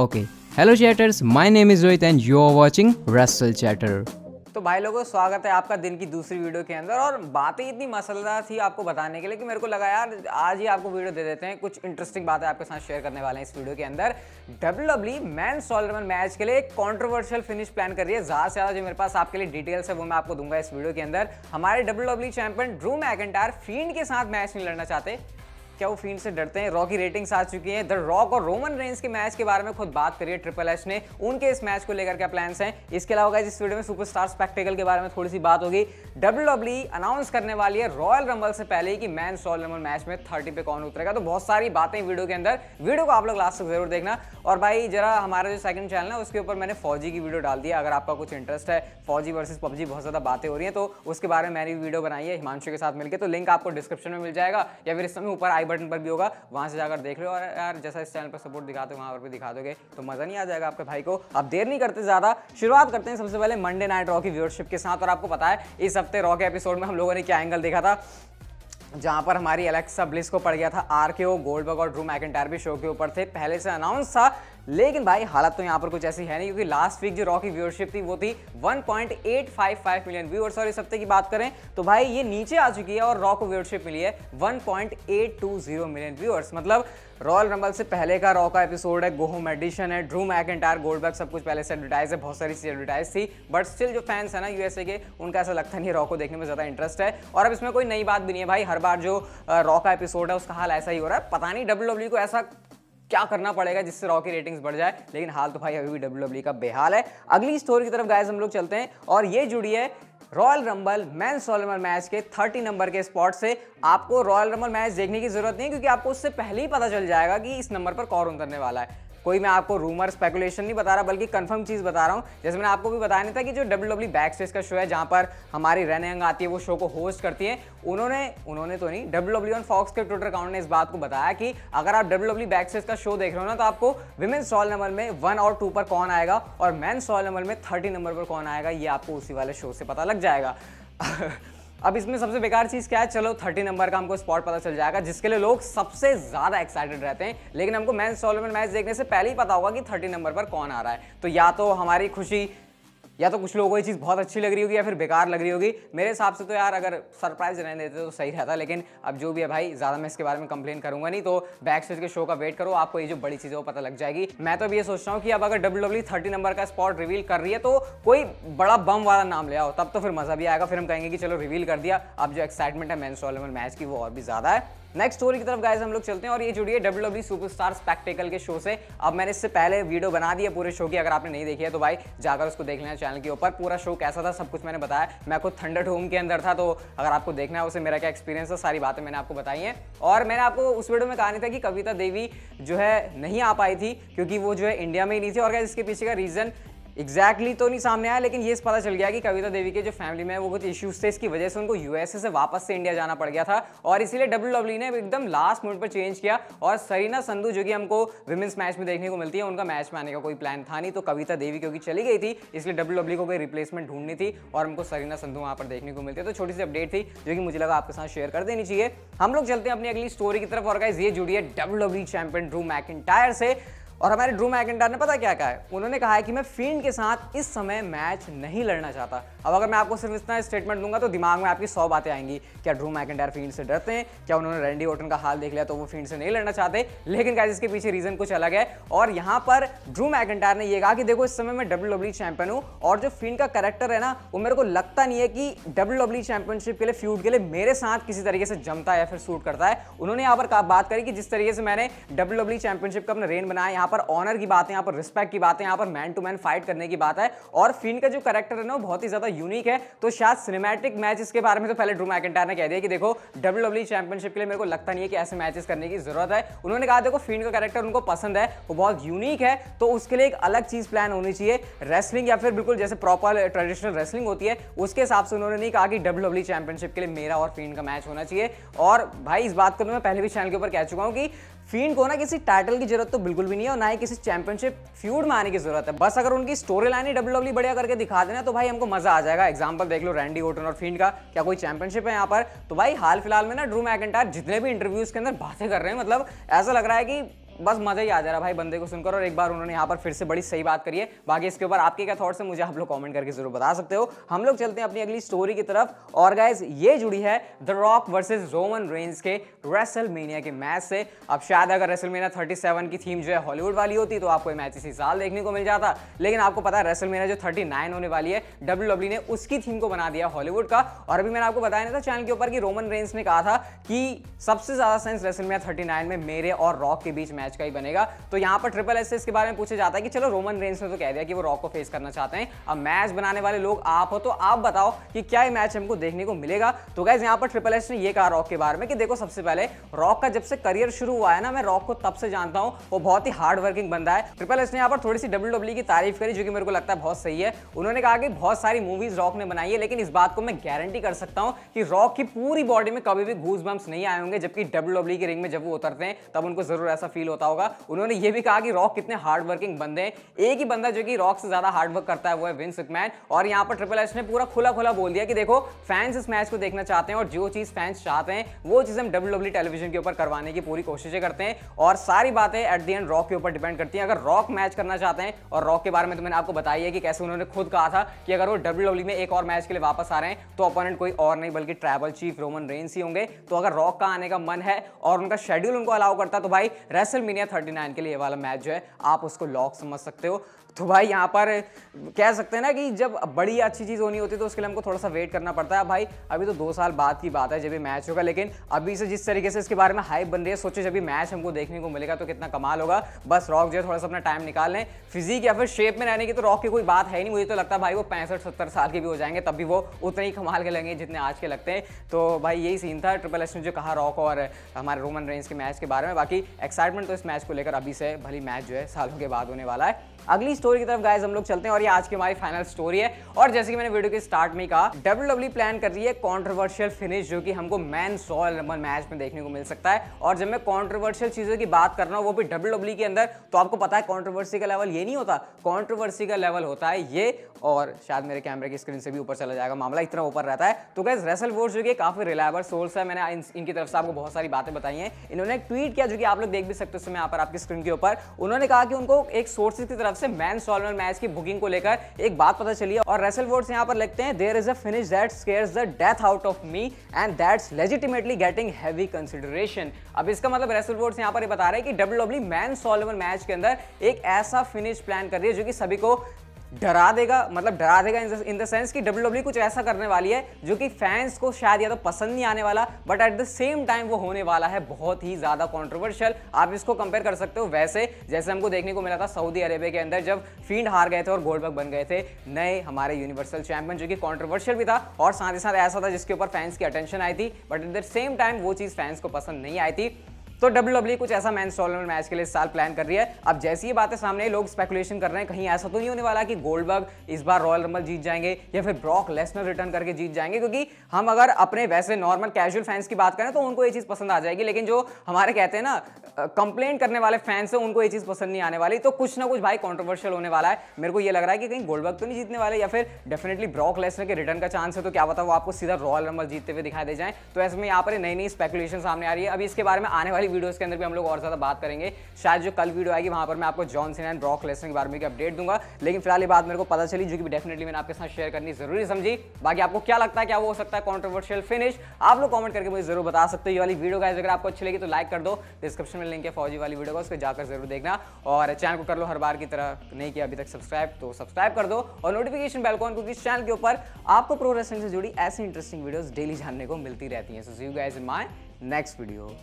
okay hello chatters my name is Rohit and you are watching wrestle chatter तो भाई लोगों स्वागत है आपका दिन की दूसरी वीडियो के अंदर और बातें इतनी मसलदार थी आपको बताने के लिए कि मेरे को लगा यार आज ही आपको वीडियो दे देते हैं कुछ इंटरेस्टिंग बातें आपके साथ शेयर करने वाले हैं इस वीडियो के अंदर डब्ल्यू डब्ल्यू मैन सोलरमन मैच के लिए एक कॉन्ट्रोवर्शियल फिनिश प्लान कर रही है ज़्यादा से ज़्यादा जो मेरे पास आपके लिए डिटेल्स है वो मैं आपको दूंगा इस वीडियो के अंदर हमारे W W champion Drew McIntyre field के साथ मैच नहीं लड़ना चाहते क्या वो फील्ड से डरते हैं रॉकी रेटिंग्स आ चुकी हैं द रॉक और रोमन रेंज के मैच के बारे में खुद बात करिए ट्रिपल एच ने उनके इस मैच को लेकर क्या प्लान्स हैं इसके अलावा इस वीडियो में सुपरस्टार स्पेक्टिकल के बारे में थोड़ी सी बात होगी डब्ल्यू अनाउंस e करने वाली है रॉयल रंबल से पहले ही कि मैन रॉयल रंबल मैच में थर्टी पे कौन उतरेगा तो बहुत सारी बातें वीडियो के अंदर वीडियो को आप लोग लास्ट तक जरूर देखना और भाई जरा हमारा जो सेकंड चैनल है उसके ऊपर मैंने फौजी की वीडियो डाल दिया अगर आपका कुछ इंटरेस्ट है फौजी वर्सेस पबजी बहुत ज़्यादा बातें हो रही हैं तो उसके बारे में मैंने वीडियो बनाई है हिमांशु के साथ मिलकर तो लिंक आपको डिस्क्रिप्शन में मिल जाएगा या फिर इस समय ऊपर आई बटन पर भी होगा वहाँ से जाकर देख लो और यार जैसा इस चैनल पर सपोर्ट दिखाते हो वहाँ पर भी दिखा दोगे तो मज़ा नहीं आ जाएगा आपके भाई को आप देर नहीं करते ज़्यादा शुरुआत करते हैं सबसे पहले मंडे नाइट रॉ की व्यूअरशिप के साथ और आपको पता है इस हफ्ते रॉ के एपिसोड में हम लोगों ने क्या एंगल देखा था जहाँ पर हमारी एलेक्सा ब्लिस को पड़ गया था आर के ओ गोल्डबर्ग और ड्रू मैकेंटायर भी शो के ऊपर थे पहले से अनाउंस था लेकिन भाई हालत तो यहाँ पर कुछ ऐसी है नहीं क्योंकि लास्ट वीक जो रॉ की व्यूअरशिप थी वो थी 1.855 मिलियन व्यूअर्स और इस हफ्ते की बात करें तो भाई ये नीचे आ चुकी है और रॉ को व्यूअरशिप मिली है 1.820 मिलियन व्यूअर्स मतलब रॉयल रंबल से पहले का रॉ का एपिसोड है गोहोम एडिशन है ड्रूम एक एंटायर बैग सब कुछ पहले से एडवर्टाइज है बहुत सारी चीज़ एडवर्टाइज थी बट स्टिल जो फैंस है ना यूएसए के उनका ऐसा लगता नहीं रॉ को देखने में ज़्यादा इंटरेस्ट है और अब इसमें कोई नई बात भी नहीं है भाई हर बार जो रॉ का एपिसोड है उसका हाल ऐसा ही हो रहा है पता नहीं डब्ल्यू e को ऐसा क्या करना पड़ेगा जिससे रॉ की रेटिंग्स बढ़ जाए लेकिन हाल तो भाई अभी भी डब्ल्यू e का बेहाल है अगली स्टोरी की तरफ गायज हम लोग चलते हैं और ये जुड़ी है रॉयल रंबल मैन सोलमर मैच के 30 नंबर के स्पॉट से आपको रॉयल रंबल मैच देखने की जरूरत नहीं क्योंकि आपको उससे पहले ही पता चल जाएगा कि इस नंबर पर कौन उतरने वाला है कोई मैं आपको रूमर स्पेकुलेशन नहीं बता रहा बल्कि कंफर्म चीज़ बता रहा हूँ जैसे मैंने आपको भी बताया नहीं था कि जो डब्ल्यू डब्ल्यू बैक स्टेज का शो है जहाँ पर हमारी अंग आती है वो शो को होस्ट करती है उन्होंने उन्होंने तो नहीं डब्ल्यू डब्ल्यू एन फॉक्स के ट्विटर अकाउंट ने इस बात को बताया कि अगर आप डब्ल्यू डब्ल्यू बैक स्टेज का शो देख रहे हो ना तो आपको विमेन सॉल नंबर में वन और टू पर कौन आएगा और मैन सॉल नंबर में थर्टी नंबर पर कौन आएगा ये आपको उसी वाले शो से पता लग जाएगा अब इसमें सबसे बेकार चीज़ क्या है चलो थर्टी नंबर का हमको स्पॉट पता चल जाएगा जिसके लिए लोग सबसे ज़्यादा एक्साइटेड रहते हैं लेकिन हमको मैन सॉल्वमेंट मैच देखने से पहले ही पता होगा कि थर्टी नंबर पर कौन आ रहा है तो या तो हमारी खुशी या तो कुछ लोगों को ये चीज़ बहुत अच्छी लग रही होगी या फिर बेकार लग रही होगी मेरे हिसाब से तो यार अगर सरप्राइज रहने देते तो सही रहता लेकिन अब जो भी है भाई ज़्यादा मैं इसके बारे में कंप्लेन करूंगा नहीं तो बैक स्टेज के शो का वेट करो आपको ये जो बड़ी चीज़ें वो पता लग जाएगी मैं तो अभी ये सोच रहा हूँ कि अब अगर डब्ल्यू डब्ल्यू थर्टी नंबर का स्पॉट रिवील कर रही है तो कोई बड़ा बम वाला नाम ले आओ तब तो फिर मज़ा भी आएगा फिर हम कहेंगे कि चलो रिवील कर दिया अब जो एक्साइटमेंट है मैं मैच की वो और भी ज़्यादा है नेक्स्ट स्टोरी की तरफ गाइज हम लोग चलते हैं और ये जुड़ी है डब्ल्यू डब्ल्यू सुपरस्टार स्पेक्टिकल के शो से अब मैंने इससे पहले वीडियो बना दिया पूरे शो की अगर आपने नहीं देखी है तो भाई जाकर उसको देख लेना चैनल के ऊपर पूरा शो कैसा था सब कुछ मैंने बताया मैं खुद थंडर होम के अंदर था तो अगर आपको देखना है उसे मेरा क्या एक्सपीरियंस था सारी बातें मैंने आपको बताई हैं और मैंने आपको उस वीडियो में नहीं था कि कविता देवी जो है नहीं आ पाई थी क्योंकि वो जो है इंडिया में ही नहीं थी और इसके पीछे का रीज़न एग्जैक्टली exactly तो नहीं सामने आया लेकिन ये पता चल गया कि कविता देवी के जो फैमिली में वो कुछ इश्यूज थे इसकी वजह से उनको यूएसए से वापस से इंडिया जाना पड़ गया था और इसीलिए डब्ल्यू डब्ल्यू e ने एकदम लास्ट मिनट पर चेंज किया और सरीना संधू जो कि हमको विमेंस मैच में देखने को मिलती है उनका मैच में आने का कोई प्लान था नहीं तो कविता देवी क्योंकि चली गई थी इसलिए डब्ल्यू e को कोई रिप्लेसमेंट ढूंढनी थी और हमको सरीना संधू वहाँ पर देखने को मिलती है तो छोटी सी अपडेट थी जो कि मुझे लगा आपके साथ शेयर कर देनी चाहिए हम लोग चलते हैं अपनी अगली स्टोरी की तरफ और गाइज ये जुड़ी है डब्ल्यू चैंपियन ड्रू मैकिन से और हमारे ड्रू मैकेंडार ने पता क्या कहा है उन्होंने कहा है कि मैं फील्ड के साथ इस समय मैच नहीं लड़ना चाहता अब अगर मैं आपको सिर्फ इतना स्टेटमेंट दूंगा तो दिमाग में आपकी सौ बातें आएंगी क्या ड्रू मैकेंडार फील्ड से डरते हैं क्या उन्होंने रैंडी ओटन का हाल देख लिया तो वो फील्ड से नहीं लड़ना चाहते लेकिन क्या इसके पीछे रीजन कुछ अलग है और यहाँ पर ड्रू मैकेंटायर ने यह कहा कि देखो इस समय मैं डब्ल्यू डब्ल्यू चैंपियन हूँ और जो फील्ड का करेक्टर है ना वो मेरे को लगता नहीं है कि डब्ल्यू डब्ल्यू चैंपियनशिप के लिए फ्यूड के लिए मेरे साथ किसी तरीके से जमता है या फिर सूट करता है उन्होंने यहाँ पर बात करी कि जिस तरीके से मैंने डब्ल्यू डब्ल्यू चैंपियनशिप का अपना रेन बनाया यहाँ पर ऑनर की बात है यहाँ पर रिस्पेक्ट की बात है यहाँ पर मैन टू मैन फाइट करने की बात है और फिन का जो करेक्टर है ना बहुत ही ज्यादा यूनिक है तो शायद सिनेमेटिक मैच इसके बारे में तो पहले ड्रू मैकेंटायर ने कह दिया कि देखो डब्ल्यू चैंपियनशिप के लिए मेरे को लगता नहीं है कि ऐसे मैचेस करने की जरूरत है उन्होंने कहा देखो फिन का करेक्टर उनको पसंद है वो बहुत यूनिक है तो उसके लिए एक अलग चीज प्लान होनी चाहिए रेसलिंग या फिर बिल्कुल जैसे प्रॉपर ट्रेडिशनल रेसलिंग होती है उसके हिसाब से उन्होंने नहीं कहा कि डब्ल्यू चैंपियनशिप के लिए मेरा और फिन का मैच होना चाहिए और भाई इस बात को तो मैं पहले भी चैनल के ऊपर कह चुका हूँ कि फीन को ना किसी टाइटल की जरूरत तो बिल्कुल भी नहीं है और ना ही किसी चैंपियनशिप फ्यूड में आने की जरूरत है बस अगर उनकी स्टोरी लाइन ही डब्ल्यू डब्ल्यू e बढ़िया करके दिखा देना तो भाई हमको मजा आ जाएगा एग्जाम्पल देख लो रैंडी ओटन और फीन का क्या कोई चैंपियनशिप है यहाँ पर तो भाई हाल फिलहाल में ना ड्रू मैकेंटायर जितने भी इंटरव्यूज के अंदर बातें कर रहे हैं मतलब ऐसा लग रहा है कि बस मज़ा ही आ जा रहा भाई बंदे को सुनकर और एक बार उन्होंने यहाँ पर फिर से बड़ी सही बात करी है बाकी इसके ऊपर आपके क्या थॉट्स है मुझे आप लोग कमेंट करके जरूर बता सकते हो हम लोग चलते हैं अपनी अगली स्टोरी की तरफ और गाइज ये जुड़ी है the Rock versus Roman Reigns के रेसल के मैच से अब शायद अगर रेसल मेनिया की थीम जो है हॉलीवुड वाली होती तो आपको मैच इसी साल देखने को मिल जाता लेकिन आपको पता है रेसल जो थर्टी होने वाली है डब्ल्यू e ने उसकी थीम को बना दिया हॉलीवुड का और अभी मैंने आपको बताया नहीं था चैनल के ऊपर कि रोमन रेंस ने कहा था कि सबसे ज्यादा सेंस रेसल मेनिया में मेरे और रॉक के बीच मैच मैच का ही बनेगा तो यहाँ पर ट्रिपल एस के बारे में पूछा जाता है कि चलो रोमन रेंस ने तो कह दिया कि वो रॉक को फेस करना चाहते हैं अब मैच बनाने वाले लोग आप हो तो आप बताओ कि क्या ये मैच हमको देखने को मिलेगा तो गैस यहाँ पर ट्रिपल एस ने यह कहा रॉक के बारे में कि देखो सबसे पहले रॉक का जब से करियर शुरू हुआ है ना मैं रॉक को तब से जानता हूँ वो बहुत ही हार्ड वर्किंग बंदा है ट्रिपल एस ने यहाँ पर थोड़ी सी डब्ल्यू डब्ल्यू e की तारीफ करी जो कि मेरे को लगता है बहुत सही है उन्होंने कहा कि बहुत सारी मूवीज रॉक ने बनाई है लेकिन इस बात को मैं गारंटी कर सकता हूँ कि रॉक की पूरी बॉडी में कभी भी घूस बम्स नहीं आए होंगे जबकि डब्ल्यू की रिंग में जब वो उतरते हैं तब उनको जरूर ऐसा फील होता होगा उन्होंने ये भी कहा कि रॉक कितने हार्ड वर्किंग बंदे हैं एक ही बंदा जो कि रॉक से ज्यादा हार्ड वर्क करता है वो है विंस सुकमैन और यहाँ पर ट्रिपल एच ने पूरा खुला खुला बोल दिया कि देखो फैंस इस मैच को देखना चाहते हैं और जो चीज़ फैंस चाहते हैं वो चीज़ हम डब्ल्यू डब्ल्यू टेलीविजन के ऊपर करवाने की पूरी कोशिशें करते हैं और सारी बातें एट दी एंड रॉक के ऊपर डिपेंड करती हैं अगर रॉक मैच करना चाहते हैं और रॉक के बारे में तो मैंने आपको बताई है कि कैसे उन्होंने खुद कहा था कि अगर वो डब्ल्यू e में एक और मैच के लिए वापस आ रहे हैं तो अपोनेंट कोई और नहीं बल्कि ट्रैवल चीफ रोमन रेंस ही होंगे तो अगर रॉक का आने का मन है और उनका शेड्यूल उनको अलाउ करता तो भाई रेसल थर्टी 39 के लिए ये वाला मैच जो है आप उसको लॉक समझ सकते हो तो भाई यहाँ पर कह सकते हैं ना कि जब बड़ी अच्छी चीज़ होनी होती है तो उसके लिए हमको थोड़ा सा वेट करना पड़ता है भाई अभी तो दो साल बाद की बात है जब ये मैच होगा लेकिन अभी से जिस तरीके से इसके बारे में हाइप बन रही है सोचे जब भी मैच हमको देखने को मिलेगा तो कितना कमाल होगा बस रॉक जो है थोड़ा सा अपना टाइम निकाल लें फिजिक या फिर शेप में रहने की तो रॉक की कोई बात है नहीं मुझे तो लगता है भाई वो पैंसठ सत्तर साल के भी हो जाएंगे तब भी वो उतने ही कमाल के लगेंगे जितने आज के लगते हैं तो भाई यही सीन था ट्रिपल एस ने जो कहा रॉक और हमारे रोमन रेंज के मैच के बारे में बाकी एक्साइटमेंट तो इस मैच को लेकर अभी से भली मैच जो है सालों के बाद होने वाला है अगली स्टोरी स्टोरी की तरफ गाइज हम लोग चलते हैं और ये आज की हमारी फाइनल स्टोरी है और जैसे कि मैंने वीडियो के स्टार्ट में कहा डब्ल्यू डब्ल्यू प्लान कर रही है कॉन्ट्रोवर्शियल फिनिश जो कि हमको मैन सॉल नंबर मैच में देखने को मिल सकता है और जब मैं कॉन्ट्रोवर्शियल चीज़ों की बात कर रहा हूँ वो भी डब्ल्यू डब्ल्यू के अंदर तो आपको पता है कॉन्ट्रोवर्सी का लेवल ये नहीं होता कॉन्ट्रोवर्सी का लेवल होता है ये और शायद मेरे कैमरे की स्क्रीन से भी ऊपर चला जाएगा मामला इतना ऊपर रहता है तो गैस रेसल वोर्स जो कि काफ़ी रिलायबल सोर्स है मैंने इनकी तरफ से आपको बहुत सारी बातें बताई हैं इन्होंने ट्वीट किया जो कि आप लोग देख भी सकते हो समय यहाँ पर आपकी स्क्रीन के ऊपर उन्होंने कहा कि उनको एक सोर्सेज की तरफ से मैन ग्रैंड सॉलमर मैच की बुकिंग को लेकर एक बात पता चली और रेसल वर्ड्स यहाँ पर लगते हैं there is a finish that scares the death out of me and that's legitimately getting heavy consideration अब इसका मतलब रेसल वर्ड्स यहाँ पर ये बता रहे हैं कि डब्ल्यू डब्ल्यू मैन सॉल्वर मैच के अंदर एक ऐसा फिनिश प्लान कर रही है जो कि सभी को डरा देगा मतलब डरा देगा इन द सेंस कि डब्ल्यू डब्ल्यू e कुछ ऐसा करने वाली है जो कि फैंस को शायद या तो पसंद नहीं आने वाला but at the same time वो होने वाला है बहुत ही ज़्यादा कॉन्ट्रोवर्शियल आप इसको कंपेयर कर सकते हो वैसे जैसे हमको देखने को मिला था सऊदी अरेबिया के अंदर जब फील्ड हार गए थे और गोल्डबर्ग बन गए थे नए हमारे यूनिवर्सल चैंपियन जो कि कॉन्ट्रोवर्शियल भी था और साथ ही साथ ऐसा था जिसके ऊपर फैंस की अटेंशन आई थी but at the same time वो चीज़ फैंस को पसंद नहीं आई थी तो डब्ल्यू e कुछ ऐसा मैं इंस्टॉलमेंट मैच के लिए इस साल प्लान कर रही है अब जैसी ये बातें सामने लोग स्पेकुलेशन कर रहे हैं कहीं ऐसा तो नहीं होने वाला कि गोल्डबर्ग इस बार रॉयल रंबल जीत जाएंगे या फिर ब्रॉक लेसनर रिटर्न करके जीत जाएंगे क्योंकि हम अगर अपने वैसे नॉर्मल कैजुअल फैंस की बात करें तो उनको ये चीज़ पसंद आ जाएगी लेकिन जो हमारे कहते हैं ना कंप्लेन करने वाले फैंस हैं उनको ये चीज़ पसंद नहीं आने वाली तो कुछ ना कुछ भाई कॉन्ट्रोवर्शियल होने वाला है मेरे को ये लग रहा है कि कहीं गोल्डबर्ग तो नहीं जीतने वाले या फिर डेफिनेटली ब्रॉक लेसनर के रिटर्न का चांस है तो क्या बताओ आपको सीधा रॉयल रंबल जीतते हुए दिखाई दे जाए तो ऐसे में यहाँ पर नई नई स्पेकुलेशन सामने आ रही है अभी इसके बारे में आने वाली वाली वीडियोस के अंदर भी हम लोग और ज़्यादा बात करेंगे शायद जो कल वीडियो आएगी वहां पर मैं आपको John Cena and Brock Lesnar के बारे में अपडेट दूंगा लेकिन फिलहाल ये बात मेरे को पता चली जो कि डेफिनेटली मैंने आपके साथ शेयर करनी जरूरी समझी बाकी आपको क्या लगता है क्या हो सकता है कॉन्ट्रोवर्शियल फिनिश आप लोग कॉमेंट करके मुझे जरूर बता सकते हो ये वाली वीडियो गाइज अगर आपको अच्छी लगी तो लाइक कर दो डिस्क्रिप्शन में लिंक है फौजी वाली वीडियो का उसको जाकर जरूर देखना और चैनल को कर लो हर बार की तरह नहीं किया अभी तक सब्सक्राइब तो सब्सक्राइब कर दो और नोटिफिकेशन बेल कॉन क्योंकि चैनल के ऊपर आपको प्रोग्रेसिंग से जुड़ी ऐसी इंटरेस्टिंग वीडियोस डेली जानने को मिलती रहती हैं so see you guys in my next video